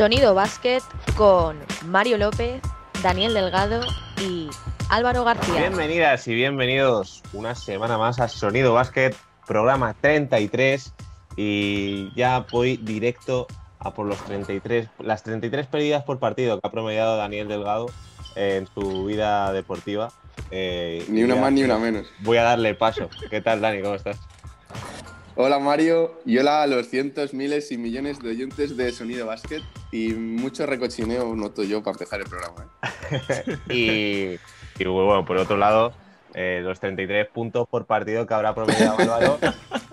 Sonido Básquet con Mario López, Daniel Delgado y Álvaro García. Bienvenidas y bienvenidos una semana más a Sonido Básquet, programa 33 y ya voy directo a por los 33, las 33 pérdidas por partido que ha promediado Daniel Delgado en su vida deportiva. Eh, ni una más ni una menos. Voy a darle paso. ¿Qué tal, Dani? ¿Cómo estás? Hola Mario y hola a los cientos, miles y millones de oyentes de Sonido Básquet y mucho recochineo noto yo para empezar el programa. ¿eh? y, bueno, por otro lado, eh, los 33 puntos por partido que habrá promediado Álvaro,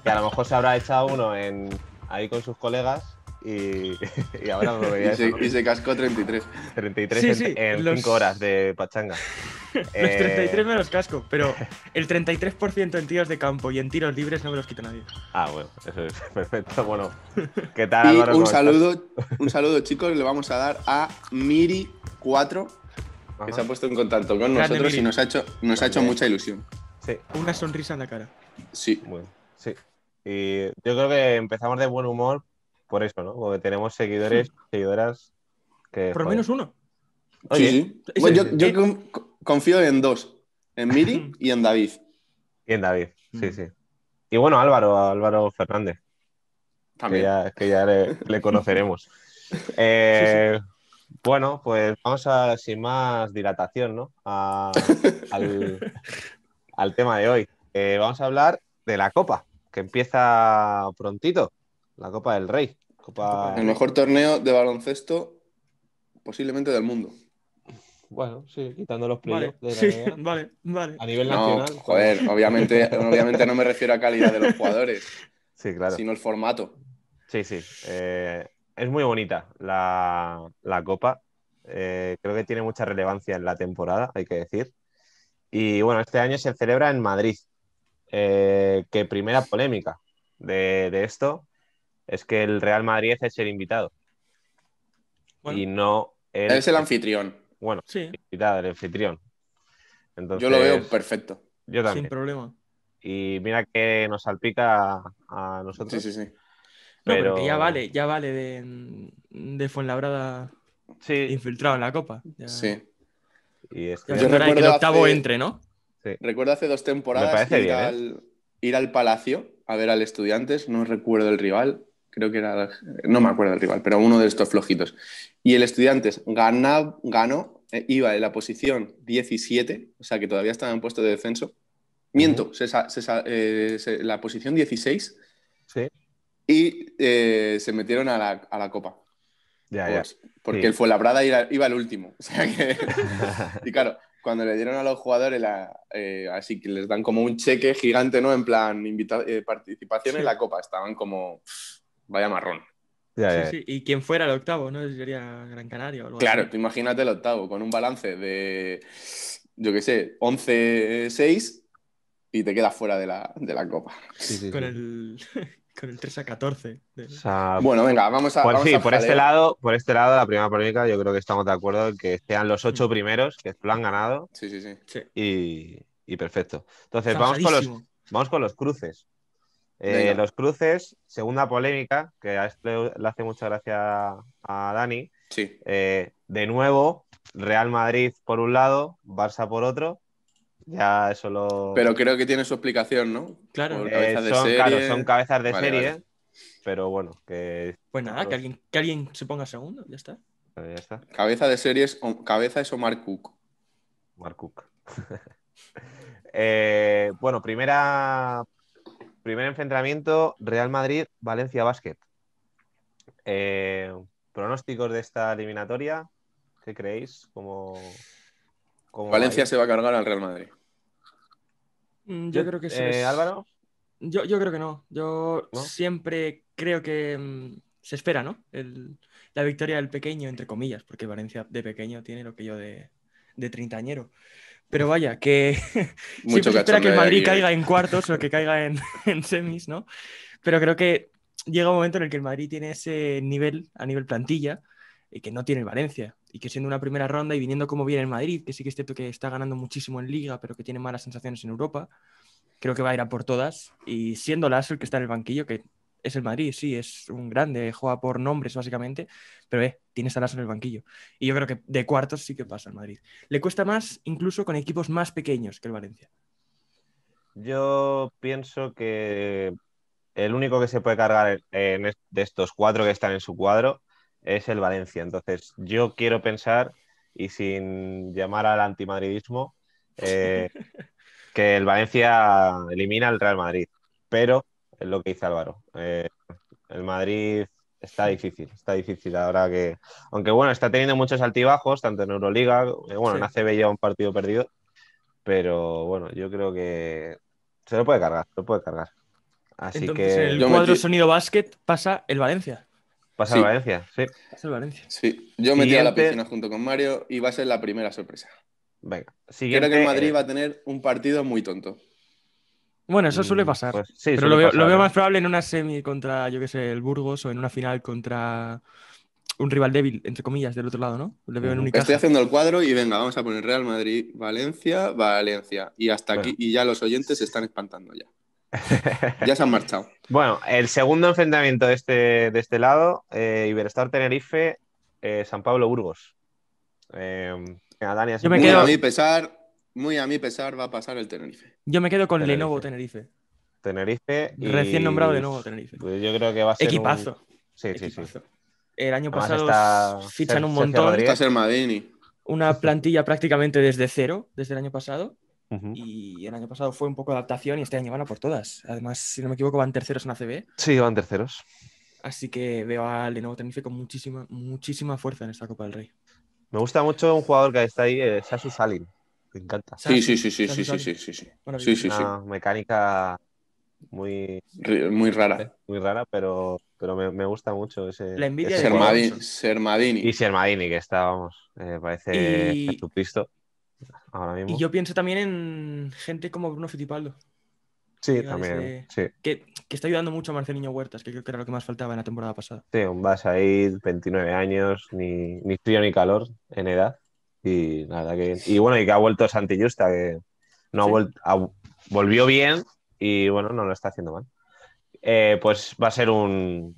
que a lo mejor se habrá echado uno en, ahí con sus colegas y, ahora lo y, se, cascó 33. 33 en, 5 horas de pachanga. los 33 eh, me los casco, pero el 33% en tiros de campo y en tiros libres no me los quita nadie. Ah, bueno, eso es perfecto. Bueno, ¿qué tal? Y un saludo, un saludo, chicos, le vamos a dar a Miri4, que se ha puesto en contacto con nosotros y nos ha hecho, nos ha hecho mucha ilusión. Sí. Una sonrisa en la cara. Sí. Bueno, sí. Y yo creo que empezamos de buen humor por eso, ¿no? Porque tenemos seguidores, hmm. seguidoras que. Por lo menos uno. sí, yo, confío en dos: en Miri hmm. y en David. Y en David, sí, hmm. sí. Y bueno, Álvaro, Álvaro Fernández. También. Que ya, le, conoceremos. Eh, bueno, pues vamos a, sin más dilatación, ¿no? al, tema de hoy. Eh, vamos a hablar de la Copa, que empieza prontito. La Copa del Rey. El mejor torneo de baloncesto posiblemente del mundo. Bueno, sí, quitando los playoffs. Vale, sí, vale, vale. A nivel nacional. Joder, obviamente, obviamente no me refiero a calidad de los jugadores. Sí, claro. Sino el formato. Sí, sí. Eh, es muy bonita la, copa. Eh, creo que tiene mucha relevancia en la temporada, hay que decir. Y bueno, este año se celebra en Madrid. Eh, que primera polémica de, de esto es que el Real Madrid es el invitado. y no. Es el anfitrión. Bueno, sí. el invitado, el anfitrión. Entonces, yo lo veo perfecto. Yo también. Sin problema. Y mira que nos salpica a nosotros. Sí, sí, sí. Pero... No, ya vale, ya vale de, Fuenlabrada infiltrado en la copa. Sí. Y es que... Yo recuerdo que el octavo entre, ¿no? Sí. Recuerdo hace dos temporadas ir, ¿eh? al... ir, al, Palacio a ver al Estudiantes, no recuerdo el rival, creo que era, no me acuerdo el rival, pero uno de estos flojitos. Y el Estudiantes ganó, ganó eh, iba en la posición 17, o sea que todavía estaba en puesto de descenso. Miento, eh, se, la posición 16. Sí. Y eh, se metieron a la, Copa. Ya, ya. Porque él fue labrada y iba el último. O sea que... y claro, cuando le dieron a los jugadores, así que les dan como un cheque gigante, ¿no? En plan, invita participación en la Copa. Estaban como vaya marrón. Y quien fuera el octavo, ¿no? Sería Gran Canario. claro, imagínate el octavo con un balance de, yo qué sé, 11-6 y te quedas fuera de la, copa. con, El, 3 a 14. bueno, venga, vamos a. por, este ¿eh? lado, por este lado, la primera polémica, yo creo que estamos de acuerdo en que sean los ocho mm. primeros que lo han ganado. Sí, sí, sí. Y, perfecto. Entonces, vamos con, los, vamos con los cruces los cruces, segunda polémica, que a esto le hace mucha gracia a Dani. Sí. Eh, de nuevo, Real Madrid por un lado, Barça por otro. Ya eso lo. Pero creo que tiene su explicación, ¿no? Claro, eh, son, cabezas de serie. Pero bueno, que. Pues nada, que alguien, que alguien se ponga segundo, ya está. Ya está. Cabeza de series, cabeza es Omar Cook. Omar Cook. Eh, bueno, primera Primer enfrentamiento, Real Madrid-Valencia Básquet. Eh, ¿Pronósticos de esta eliminatoria? ¿Qué creéis? Como Valencia se va a cargar al Real Madrid. Mm, yo creo que sí. Eh, ¿Álvaro? Yo, creo que no. Yo siempre creo que mm, se espera, ¿no? la victoria del pequeño, entre comillas, porque Valencia de pequeño tiene lo que yo de, de añero pero vaya, que Mucho se espera que el Madrid eh. caiga en cuartos o que caiga en, en, semis, ¿no? Pero creo que llega un momento en el que el Madrid tiene ese nivel a nivel plantilla y eh, que no tiene el Valencia. Y que siendo una primera ronda y viniendo como viene el Madrid, que sí que es cierto que está ganando muchísimo en Liga, pero que tiene malas sensaciones en Europa, creo que va a ir a por todas. Y siendo Lazo el que está en el banquillo, que es el Madrid, sí, es un grande, juega por nombres básicamente, pero eh, tiene Salas en el banquillo. Y yo creo que de cuartos sí que pasa el Madrid. Le cuesta más incluso con equipos más pequeños que el Valencia. Yo pienso que el único que se puede cargar de estos cuatro que están en su cuadro es el Valencia. Entonces, yo quiero pensar, y sin llamar al antimadridismo, eh, que el Valencia elimina al Real Madrid. Pero es lo que dice Álvaro. Eh, el Madrid está difícil, está difícil ahora que. Aunque bueno, está teniendo muchos altibajos, tanto en Euroliga, eh, bueno, en ACB lleva un partido perdido, pero bueno, yo creo que se lo puede cargar, se lo puede cargar. Así que. el cuadro sonido básquet pasa el Valencia. Pasa el Valencia, sí. Pasa el Valencia. Sí, yo me a la piscina junto con Mario y va a ser la primera sorpresa. Venga. Siguiente... Creo que el Madrid eh. va a tener un partido muy tonto. Bueno, eso suele mm, pasar. Pues, pero lo, veo, ¿eh? más probable en una semi contra, yo qué sé, el Burgos o en una final contra un rival débil, entre comillas, del otro lado, ¿no? veo en Estoy haciendo el cuadro y venga, vamos a poner Real Madrid, Valencia, Valencia. Y hasta aquí, y ya los oyentes se están espantando ya. ya se han marchado. Bueno, el segundo enfrentamiento de este, de este lado, eh, Iberestar Tenerife, eh, San Pablo Burgos. Eh, yo me quedo... a muy a mi pesar, va a pasar el Tenerife. Yo me quedo con Lenovo Tenerife. Tenerife. Y... Recién nombrado Lenovo Tenerife. Pues yo creo que va a ser. Equipazo. Sí, sí, sí. El año pasado fichan un montón. Una plantilla prácticamente desde cero, desde el año pasado. Y el año pasado fue un poco de adaptación y este año van a por todas. Además, si no me equivoco, van terceros en ACB. Sí, van terceros. Así que veo a Lenovo Tenerife con muchísima, muchísima fuerza en esta Copa del Rey. Me gusta mucho un jugador que está ahí, eh, Sasu Salin. Me encanta. Sí, sí, sí, sí, sí, sí, sí, sí, una mecánica muy, muy rara. Muy rara, pero, pero me, gusta mucho ese. La envidia de Sermadini. Y Sermadini, que está, vamos, eh, parece y... Y yo pienso también en gente como Bruno Fittipaldo. Sí, también. Que, está ayudando mucho a Marcelino Huertas, que creo que era lo que más faltaba en la temporada pasada. Sí, un vas 29 años, ni, ni frío ni calor en edad. Y nada, que. Y bueno, y que ha vuelto Santi Justa, que no ha vuelto. volvió bien y bueno, no lo está haciendo mal. Eh, pues va a ser un,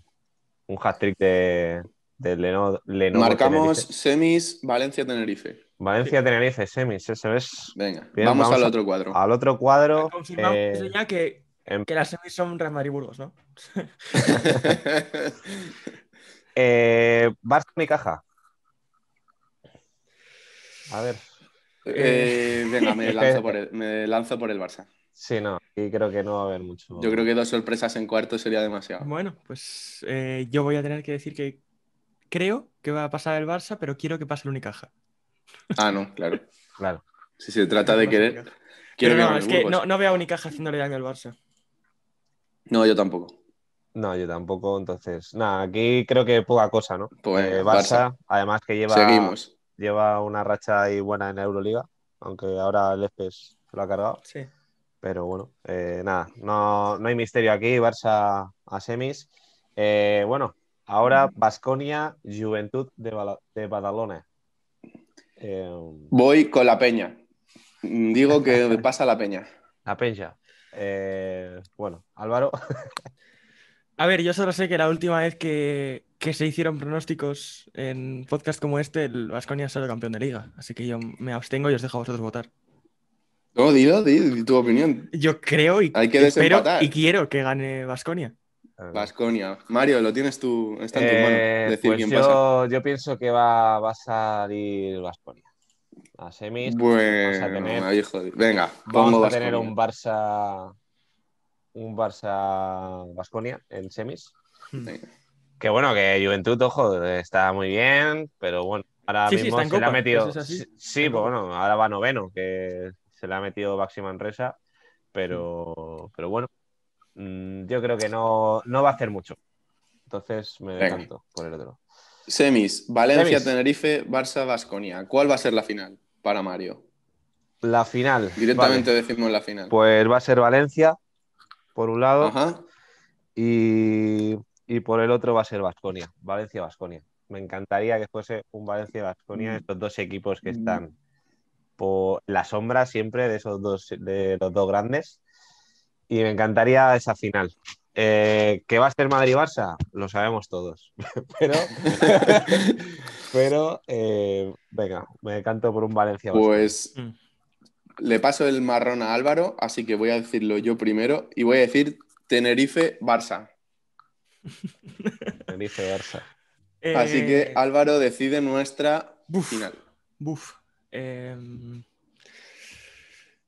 un hat-trick de, de Lenovo. Marcamos semis Valencia-Tenerife. Valencia-Tenerife, semis, eso es. Venga, vamos, al otro cuadro. Al otro cuadro. Eh, em- que, las semis son Real Madrid-Burgos, ¿no? eh, mi caja? A ver. Eh, venga, me lanzo, por el, Barça. Sí, no, y creo que no va a haber mucho. Yo creo que dos sorpresas en cuarto sería demasiado. Bueno, pues eh, yo voy a tener que decir que creo que va a pasar el Barça, pero quiero que pase el Unicaja. Ah, no, claro. claro. Si se trata de querer. no, es que no, veo a Unicaja haciéndole daño al Barça. No, yo tampoco. No, yo tampoco. Entonces, nada, aquí creo que poca cosa, ¿no? Pues eh, Barça, además que lleva. Seguimos lleva una racha ahí buena en Euroliga, aunque ahora el EFES lo ha cargado. Sí. Pero bueno, eh, nada, no, hay misterio aquí, Barça a semis. Eh, bueno, ahora Basconia, Juventud de, Badalona. Eh, Voy con la peña. Digo que pasa la peña. La peña. bueno, Álvaro. a ver, yo solo sé que la última vez que, que se hicieron pronósticos en podcast como este, el Vasconia el campeón de liga. Así que yo me abstengo y os dejo a vosotros votar. No, dilo, dilo tu opinión. Yo creo y, que quiero que gane Vasconia. Vasconia. Mario, lo tienes tú, está en mano. Eh, decir pues yo, yo pienso que va, a salir Vasconia. A semis. Venga, vamos a tener un Barça. Un Barça Vasconia en semis. Sí. Que bueno, que Juventud, ojo, está muy bien, pero bueno, ahora mismo se le ha metido. sí, pues bueno, ahora va noveno, que se le ha metido Baxi Manresa, pero, pero bueno, mm, yo creo que no, va a hacer mucho. Entonces me encanto por el otro. Semis, Valencia, Tenerife, Barça, Vasconia. ¿Cuál va a ser la final para Mario? La final. Directamente decimos la final. Pues va a ser Valencia, por un lado. Ajá. Y y por el otro va a ser Vasconia, Valencia-Vasconia. Me encantaría que fuese un Valencia-Vasconia, mm. estos dos equipos que mm. están por la sombra siempre de esos dos, de los dos grandes. Y me encantaría esa final. Eh, ¿Qué va a ser Madrid-Barça? Lo sabemos todos. pero, pero eh, venga, me encanto por un Valencia. Pues mm. le paso el marrón a Álvaro, así que voy a decirlo yo primero y voy a decir Tenerife-Barça. Así que eh, Álvaro decide nuestra final. Em,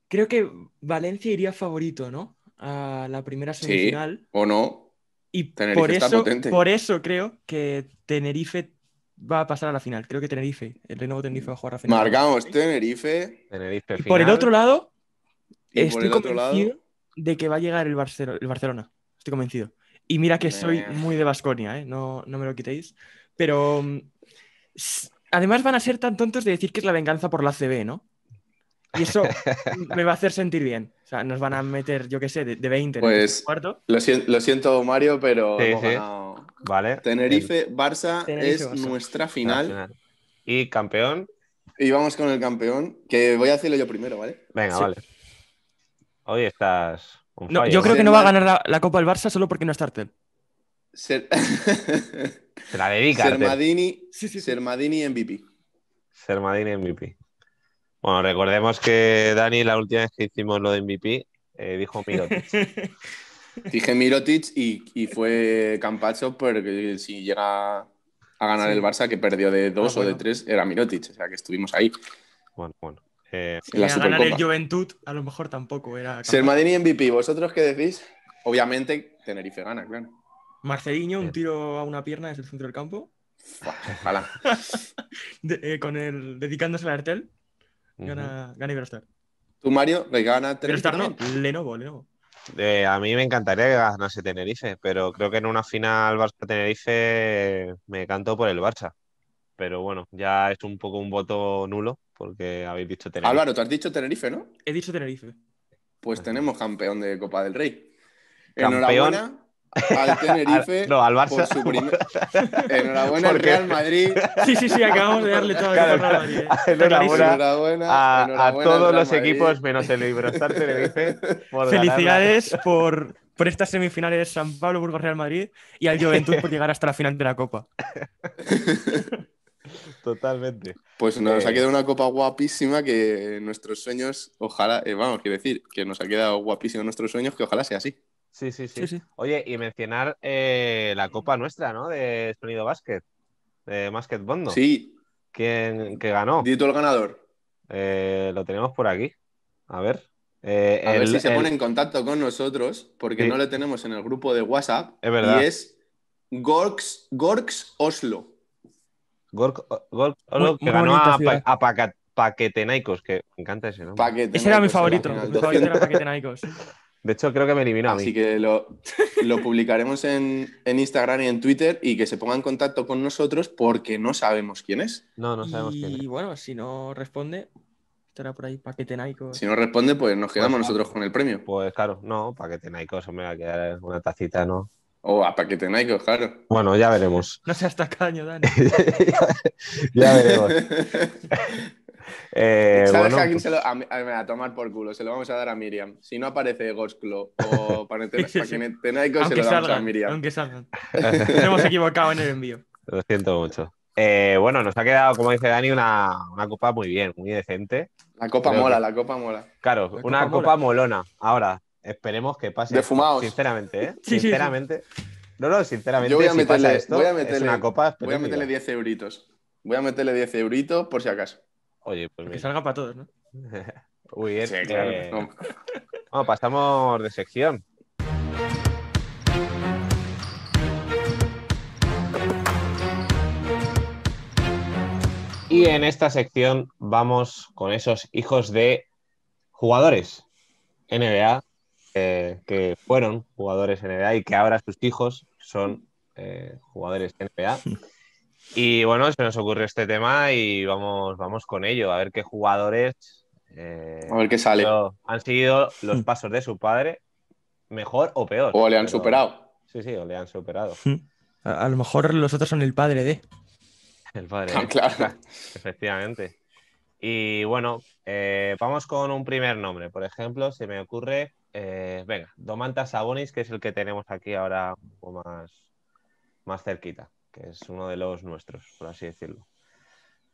creo que Valencia iría favorito, ¿no? A la primera semifinal. o no. Y por, eso, por eso creo que Tenerife va a pasar a la final. Creo que Tenerife, el Renovo Tenerife va a jugar a la final. Marcamos Tenerife. por el otro lado, estoy de que va a llegar el Barcelona. Estoy convencido. Y mira que soy muy de Basconia, ¿eh? no, me lo quitéis. Pero mm, además van a ser tan tontos de decir que es la venganza por la CB, ¿no? Y eso me va a hacer sentir bien. O sea, nos van a meter, yo qué sé, de, 20 en pues, cuarto. Lo, siento, Mario, pero Vale. Tenerife, Barça es nuestra final. Y campeón. Y vamos con el campeón, que voy a decirlo yo primero, ¿vale? Venga, vale. Hoy estás no, yo creo que no va a ganar la, Copa del Barça solo porque no está Artel. Ser... Se la dedica. Sermadini, sí, Sermadini MVP. Sermadini MVP. Bueno, recordemos que Dani, la última vez que hicimos lo de MVP, eh, dijo Mirotic. Dije Mirotic y, fue Campacho porque si llega a ganar el Barça, que perdió de dos ah, o de tres, era Mirotic. O sea que estuvimos ahí. Bueno, bueno. Eh, la ganar el Juventud, a lo mejor tampoco era. en MVP, ¿vosotros qué decís? Obviamente, Tenerife gana, claro. Marceliño, un eh. tiro a una pierna desde el centro del campo. Ojalá. eh, con el, dedicándose al Artel, gana, Iberostar. ¿Tú, Mario, le gana Tenerife? Iberostar no, Lenovo, Lenovo. Eh, a mí me encantaría que ganase Tenerife, pero creo que en una final Barça-Tenerife me canto por el Barça. Pero bueno, ya es un poco un voto nulo porque habéis dicho Tenerife. Álvaro, tú has dicho Tenerife, ¿no? He dicho Tenerife. Pues tenemos campeón de Copa del Rey. Enhorabuena al Tenerife. no, al Por su primer... Enhorabuena al Real Madrid. Sí, sí, sí, acabamos de darle toda la Madrid. ¿eh? Enhorabuena, enhorabuena, a, todos los equipos, menos el Iberostar Tenerife. Felicidades por, por estas semifinales San Pablo, burgo Real Madrid y al Juventud por llegar hasta la final de la Copa. Totalmente. Pues nos ha eh, quedado una copa guapísima que nuestros sueños, ojalá, eh, vamos, quiero decir, que nos ha quedado guapísimo nuestros sueños, que ojalá sea así. Sí, sí, sí. Oye, y mencionar eh, la copa nuestra, ¿no? De Sonido básquet, de Másquet Bondo. Sí. ¿Quién que ganó? Dito el ganador. lo tenemos por aquí. A ver. a ver si se pone en contacto con nosotros, porque no le tenemos en el grupo de WhatsApp. Es verdad. Y es Gorks, Gorks Oslo. Gork, Gork que ganó a, a que me encanta ese ¿no? Ese era mi favorito. Mi favorito era Paquetenaicos. De hecho, creo que me eliminó a mí. Así que lo, lo publicaremos en, Instagram y en Twitter y que se ponga en contacto con nosotros porque no sabemos quién es. No, no sabemos quién es. Y bueno, si no responde, estará por ahí Paquetenaikos. Si no responde, pues nos quedamos pues, nosotros con el premio. Pues claro, no, Paquetenaikos, se me va a quedar una tacita, ¿no? O a que claro. Bueno, ya veremos. No seas tacaño, Dani. ya veremos. a eh, pues se lo.? A, tomar por culo, se lo vamos a dar a Miriam. Si no aparece Gosclo o para tener se lo damos a Miriam. Aunque salgan. Nos hemos equivocado en el envío. Lo siento mucho. Eh, bueno, nos ha quedado, como dice Dani, una, copa muy bien, muy decente. La copa mola, la copa mola. Claro, una copa molona. Ahora, Esperemos que pase. De fumados. Sinceramente, ¿eh? sinceramente. No, no, sinceramente. voy a meterle, esto, voy a meterle, es una copa. Voy a meterle 10 euritos. Voy a meterle 10 euritos por si acaso. Oye, pues Que salga para todos, ¿no? Uy, es eh, sí, eh, claro. Eh. pasamos de sección. Y en esta sección vamos con esos hijos de jugadores. NBA, eh, que fueron jugadores NBA y que ahora sus hijos son eh, jugadores jugadores NBA. Y bueno, se nos ocurre este tema y vamos, vamos con ello, a ver qué jugadores eh, a ver qué han seguido los hmm. pasos de su padre, mejor o peor. O le han superado. Sí, sí, o le han superado. Hmm. A, lo mejor los otros son el padre de. El padre. claro. Efectivamente. Y bueno, vamos con un primer nombre. Por ejemplo, se me ocurre eh, venga, Domantas Sabonis, que es el que tenemos aquí ahora un poco más, más cerquita, que es uno de los nuestros, por así decirlo.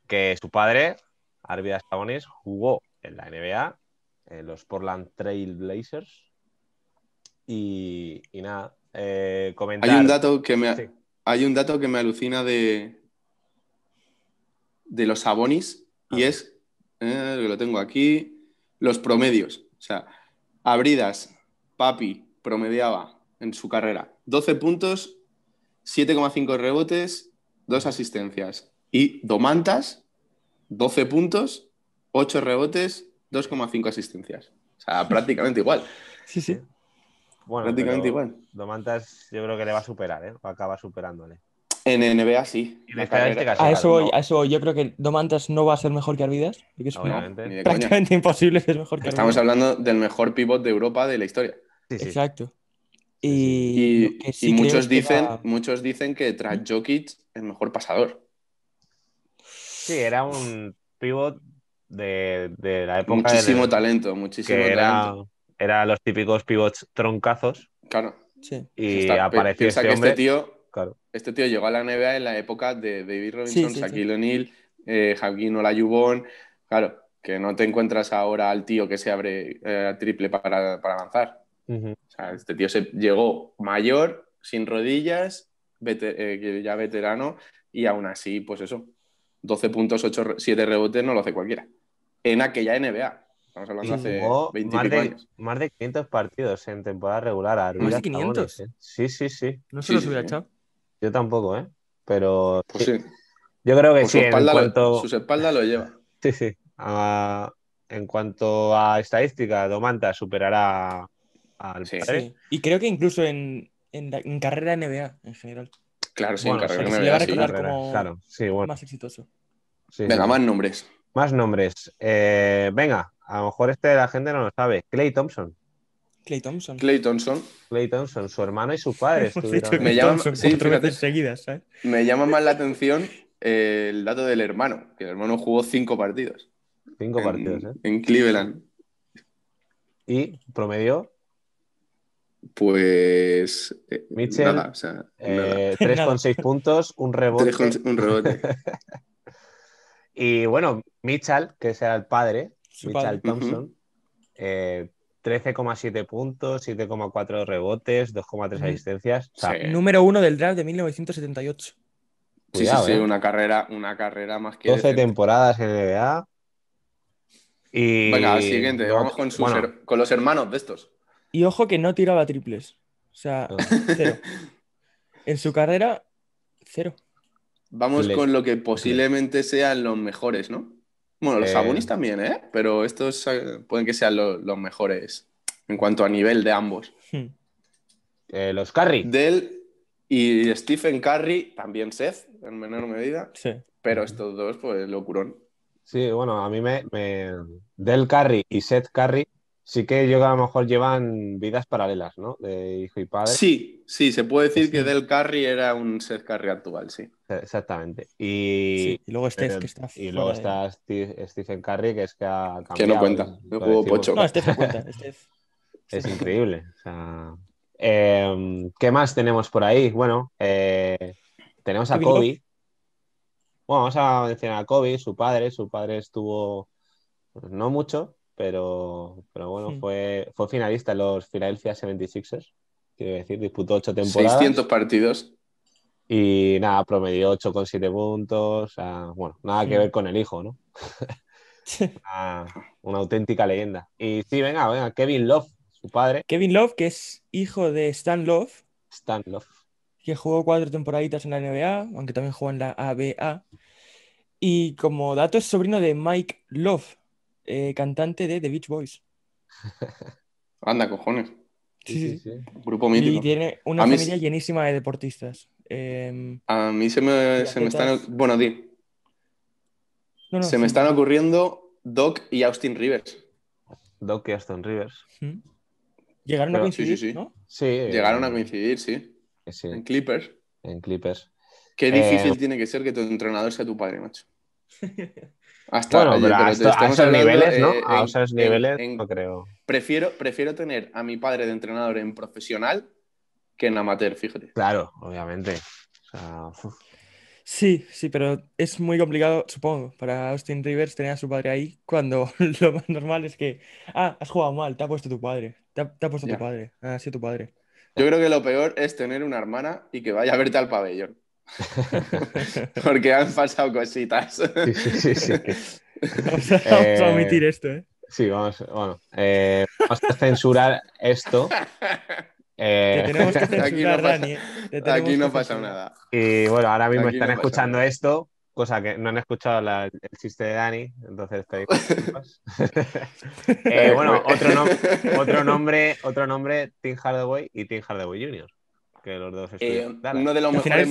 Que su padre, Arvidas Sabonis, jugó en la NBA, en los Portland Trail Blazers. Y, nada, comentar... Eh, hay un dato que me, hay un dato que me alucina de, de los Sabonis y ah. es, eh, lo tengo aquí, los promedios. O sea, Abridas, Papi, promediaba en su carrera 12 puntos, 7,5 rebotes, 2 asistencias. Y Domantas, 12 puntos, 8 rebotes, 2,5 asistencias. O sea, prácticamente igual. Sí, sí. Bueno, prácticamente igual. Domantas yo creo que le va a superar, ¿eh? O acaba superándole. En NBA sí. a, eso, yo creo que Domantas no va a ser mejor que Arvidas. Que prácticamente imposible que es mejor que Estamos hablando del mejor pivot de Europa de la historia. Exacto. Y, muchos, dicen, muchos dicen que tras Jokic el mejor pasador. Sí, era un pivot de, la época. Muchísimo talento, muchísimo talento. Era, los típicos pivots troncazos. Claro. Y apareció este, este, hombre... este tío este tío llegó a la NBA en la época de David Robinson, Shaquille O'Neal, eh, Claro, que no te encuentras ahora al tío que se abre eh, triple para, avanzar. este tío se llegó mayor, sin rodillas, eh, ya veterano, y aún así, pues eso, 12 puntos, 8, 7 rebotes, no lo hace cualquiera. En aquella NBA. Estamos hablando hace más de, Más de 500 partidos en temporada regular. más de 500. ¿eh? Sí, sí, sí. No se los hubiera echado. Yo tampoco, ¿eh? Pero. Pues sí. Yo creo que sí. Su espalda, en cuanto... lo, sus espaldas lo lleva. Sí, sí. en cuanto a estadística, Domanta superará al sí, Sí. Y creo que incluso en, en, en, carrera NBA en general. Claro, sí, en carrera NBA. a como claro, sí, bueno. más exitoso. venga, más nombres. Más nombres. Eh, venga, a lo mejor este la gente no lo sabe. Clay Thompson. Clay Thompson. Clay Thompson. Clay Thompson, su hermano y su padre me llama, sí, seguidas, me llama más la atención el dato del hermano, que el hermano jugó cinco partidos. Cinco partidos, ¿eh? En Cleveland. ¿Y promedió? Pues. Eh, Mitchell, nada, o sea, 3,6 eh, puntos, un rebote. un rebote. y bueno, Mitchell, que será el padre, Mitchell Thompson, eh, 13,7 puntos, 7,4 rebotes, 2,3 asistencias. Número uno del draft de 1978. sí, sí, ¿eh? una carrera, una carrera más que. 12 temporadas en NBA. Y... Venga, siguiente, vamos con, los hermanos de estos. Y ojo que no tiraba triples. O sea, ah. cero. en su carrera, cero. Vamos con lo que posiblemente sean los mejores, ¿no? Bueno, los eh... también, ¿eh? Pero estos eh, pueden que sean los mejores en cuanto a nivel de ambos. Eh, los Curry. Del y Stephen Curry, también Seth, en menor medida. Sí. Pero estos dos, pues, locurón. Sí, bueno, a mí me, me... Del Curry y Seth Curry sí que yo que a lo mejor llevan vidas paralelas, ¿no? De hijo y padre. Sí, sí, se puede decir pues que Del Carry era un Seth Carry actual, sí. E-, exactamente. Y, luego que está Y luego Stephen Carry, que es que ha cambiado. Que no cuenta, no jugó pocho. Steph cuenta, Es increíble. Em, ¿Qué más tenemos por ahí? Bueno, eh, tenemos a Kobe. Bueno, vamos a mencionar a Kobe, su padre. Su padre estuvo pues, no mucho, pero, pero bueno, hmm. fue, fue finalista en los Philadelphia 76ers, quiero decir, disputó ocho temporadas. 600 partidos. Y nada, promedió 8,7 puntos. bueno, nada que hmm. ver con el hijo, ¿no? Ah, una auténtica leyenda. Y sí, venga, venga, Kevin Love, su padre. Kevin Love, que es hijo de Stan Love. Stan Love. Que jugó cuatro temporaditas en la NBA, aunque también jugó en la ABA. Y como dato es sobrino de Mike Love, eh, cantante de The Beach Boys. Anda, cojones. Sí, sí, sí. Grupo mítico. Y tiene una familia llenísima de deportistas. Em, a mí se me, se me están. Bueno, di. se me están ocurriendo Doc y Austin Rivers. Doc y Austin Rivers. Llegaron a coincidir, ¿no? Sí. Llegaron a coincidir, eh, sí. En Clippers. En Clippers. Qué difícil eh, tiene que ser que tu entrenador sea tu padre, macho. Hasta, bueno, a niveles, ¿no? a esos niveles, no creo. Prefiero, prefiero tener a mi padre de entrenador en profesional que en amateur, fíjate. Claro, obviamente. sí, sí, pero es muy complicado, supongo, para Austin Rivers tener a su padre ahí cuando lo más normal es que, ah, has jugado mal, te ha puesto tu padre, te ha, puesto tu padre, ha sido tu padre. Yo creo que lo peor es tener una hermana y que vaya a verte al pabellón. Porque han pasado cositas. vamos, a, eh, omitir esto, ¿eh? Sí, vamos, bueno, eh, a censurar esto. Eh, aquí no pasa, nada. Y bueno, ahora mismo están escuchando esto, cosa que no han escuchado la, el chiste de Dani, entonces te bueno, otro, otro nombre, otro nombre, Tim Hardaway y Tim Hardaway Jr. Eh, uno de los mejores,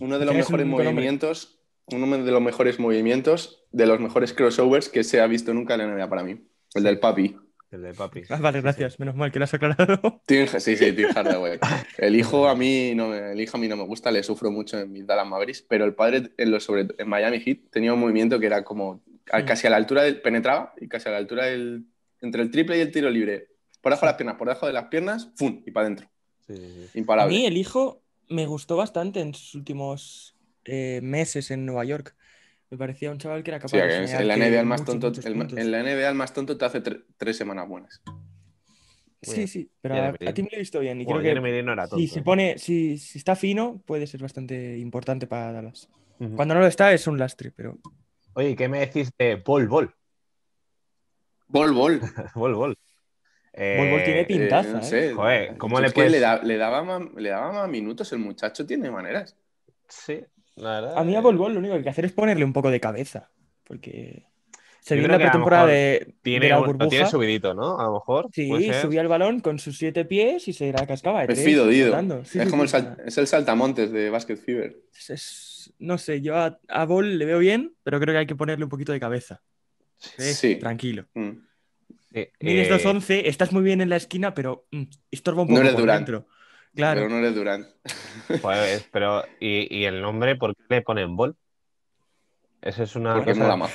uno de los mejores movimientos, uno de los mejores movimientos, de los mejores crossovers que se ha visto nunca en la NBA para mí. El del papi. El del papi. Ah, vale, gracias. Menos mal que lo has aclarado. sí, sí, El hijo a mí no me, el hijo a mí no me gusta, le sufro mucho en mis Dallas Mavericks, pero el padre en, sobre, en Miami Heat tenía un movimiento que era como casi a la altura del penetraba y casi a la altura del entre el triple y el tiro libre. Por abajo de las piernas, por debajo de las piernas, y para adentro. A mí el hijo me gustó bastante en sus últimos eh, meses en Nueva York. Me parecía un chaval que era capaz de. En la, NBA el más tonto, en la el más tonto te hace tres semanas buenas. Sí, sí, pero a, ti me lo he visto bien. Y creo que si, se pone, si, está fino, puede ser bastante importante para Dallas. Cuando no lo está, es un lastre, pero. Oye, ¿qué me decís de Paul Bol? Bol, bol. bol, bol. Eh, Bol tiene pintaza. Eh, ¿eh? Joder, ¿cómo le, daba más, le daba minutos, el muchacho tiene maneras. Sí, la verdad. A mí a eh. Bol lo único que hay que hacer es ponerle un poco de cabeza. Porque se viene la pretemporada de, tiene, subidito, ¿no? A lo mejor. Sí, subía el balón con sus siete pies y se la cascaba Es es como el, saltamontes de Basket Fever. no sé, yo a, le veo bien, pero creo que hay que ponerle un poquito de cabeza. Sí. Tranquilo. Mm. Eh, 2'11, eh, estás muy bien en la esquina, pero mm, estorba un poco no eres por dentro. Claro. Pero no eres Durán. Pues, pero, ¿y, el nombre por qué le ponen Bol? Esa es una. ¿Por qué no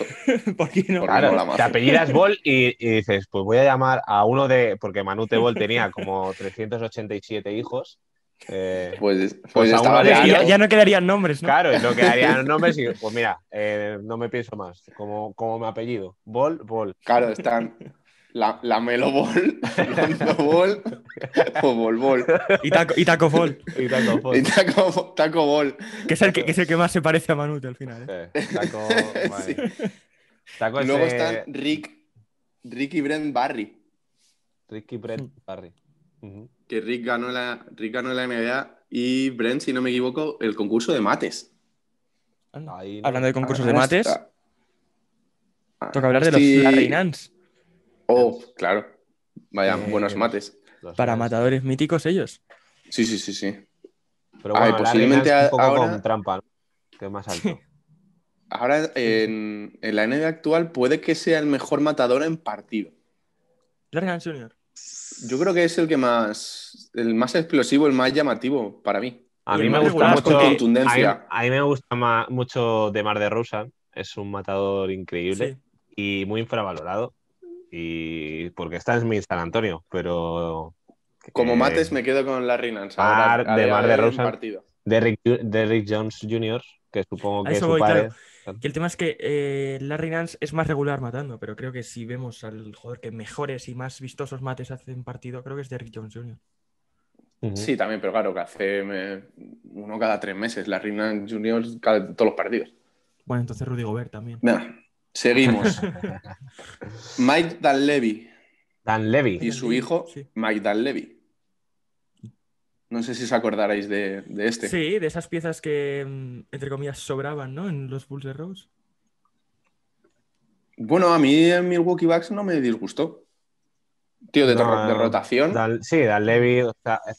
¿Por qué no? Claro, Te apellidas Bol y, dices, pues voy a llamar a uno de. Porque Manute Bol tenía como 387 hijos. Eh, pues, pues, pues ya, ya, no quedarían nombres, ¿no? Claro, no quedarían nombres y pues mira, eh, no me pienso más. ¿Cómo me apellido, Bol, Bol. Claro, están, la, la Melo Ball, Ball o Bol Y Taco, y Ball. Y Taco Ball. Y taco, Ball. Que es, el que, más se parece a Manute al final. ¿eh? taco, Luego están Rick, y Brent Barry. Rick y Brent Barry. Que Rick ganó, la, Rick la NBA y Brent, si no me equivoco, el concurso de mates. Hablando de concursos de mates, ah, toca hablar de los sí. Oh, claro. vayan, eh, buenos mates. Para matadores míticos ellos. Sí, sí, sí, sí. Pero bueno, posiblemente con trampa, ¿no? que más alto. Ahora, en, la NBA actual, puede que sea el mejor matador en partido. Largan Jr. Yo creo que es el que más, el más explosivo, el más llamativo para mí. A mí me gusta mucho contundencia. A mí, me gusta mucho Demar de Rusa. Es un matador increíble y muy infravalorado y porque esta es mi San Antonio, pero... Como eh, mates me quedo con la Nance. de Mar de Rosa, Derrick, Derrick Jones Jr., que supongo que es su padre... el tema es que la eh, Larry Nance es más regular matando, pero creo que si vemos al jugador que mejores y más vistosos mates hace en partido, creo que es Derrick Jones Jr. Sí, también, pero claro, que hace eh, uno cada tres meses, Larry Nance Jr. cada todos los partidos. Bueno, entonces Rudy Gobert también. Seguimos. Mike Dan Levy Y su hijo, Mike Levy. No sé si os acordaréis de, este. Sí, de esas piezas que, mm, entre comillas, sobraban, ¿no? En los Bulls de Rose. Bueno, a mí en Milwaukee Bucks no me disgustó. Tío, de, de rotación. sí, Dan Levy,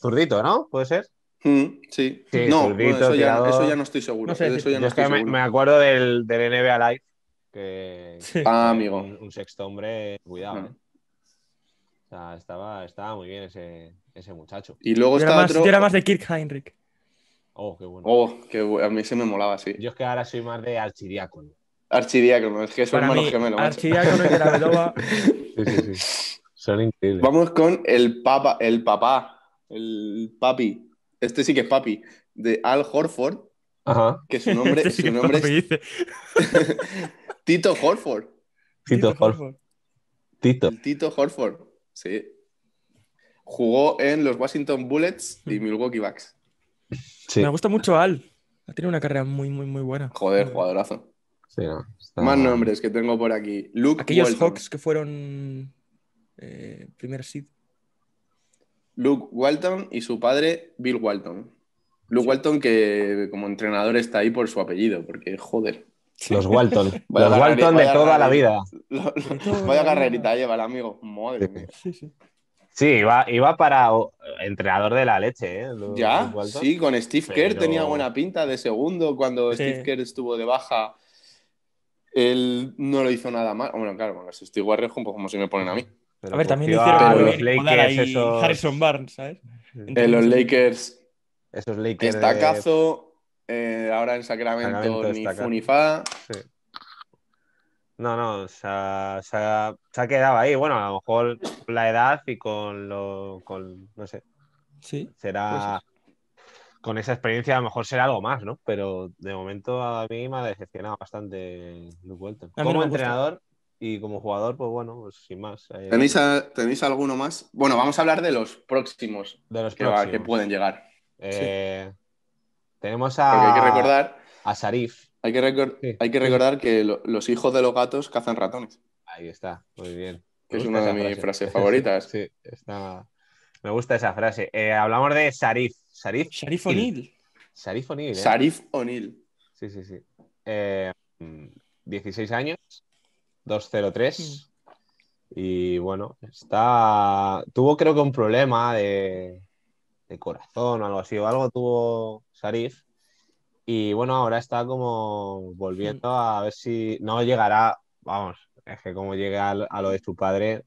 zurdito, ¿no? ¿Puede ser? Mm, sí. No, eso, ya, no estoy seguro. Me, acuerdo del, del NBA Live que, ah, amigo. Un, sexto hombre, cuidado, ¿eh? O sea, estaba, estaba muy bien ese, ese muchacho. Y luego yo, era más, más de Kirk Heinrich. Oh, qué bueno. Oh, qué A mí se me molaba, sí. Yo es que ahora soy más de archidiácono. Archidiácono, es que son hermanos gemelos. Archidiácono y la sí, sí, sí. Son increíbles. Vamos con el papá el papá, el papi. Este sí que es papi, de Al Horford, que su nombre, su es. Tito Horford. Tito Horford. Tito. Tito Horford, sí. Jugó en los Washington Bullets y mm. Milwaukee Bucks. Sí. Me gusta mucho Al. Ha tenido una carrera muy, muy, muy buena. Joder, jugadorazo. Más nombres que tengo por aquí. Luke Aquellos Hawks que fueron eh, primer seed. Luke Walton y su padre Bill Walton. Luke Walton, que como entrenador está ahí por su apellido, porque joder. Los Walton. los Walton de toda la vida. vaya carrerita lleva el amigo. Madre mía. Sí, sí. Sí, iba, iba para entrenador de la leche, ¿eh? ya, sí, con Steve Kerr tenía buena pinta de segundo. Cuando Steve Kerr estuvo de baja, él no lo hizo nada mal. Bueno, claro, bueno, si es un poco como si me ponen a mí. a ver, también hicieron a los Lakers, Harrison Barnes, ¿sabes? Eh, los Lakers esos Lakers. Estacazo, eh, ahora en Sacramento, ni funifá. No, no, se ha, se, ha, quedado ahí. Bueno, a lo mejor la edad y con lo. no sé. Sí. Será. Con esa experiencia a lo mejor será algo más, ¿no? Pero de momento a mí me ha decepcionado bastante Luke Walton. Como entrenador y como jugador, pues bueno, pues sin más. ¿Tenéis, ¿Tenéis, alguno más? Bueno, vamos a hablar de los próximos, de los próximos. que pueden llegar. Eh, tenemos a. hay que recordar. A Sarif. Hay que, hay que recordar que los hijos de los gatos cazan ratones. Ahí está, muy bien. es una de mis frases favoritas. sí, Me gusta esa frase. Eh, hablamos de Sarif. Sarif. Sharif O'Neill. Sarif O'Neill. ¿eh? Sarif O'Neill. Sí, sí, sí. 16 eh, mm, años, 203. Y bueno, está. Tuvo creo que un problema de de corazón o algo así, o algo tuvo Sarif. Y bueno, ahora está como volviendo mm. a ver si no llegará, vamos, es que como llegue a, lo de su padre,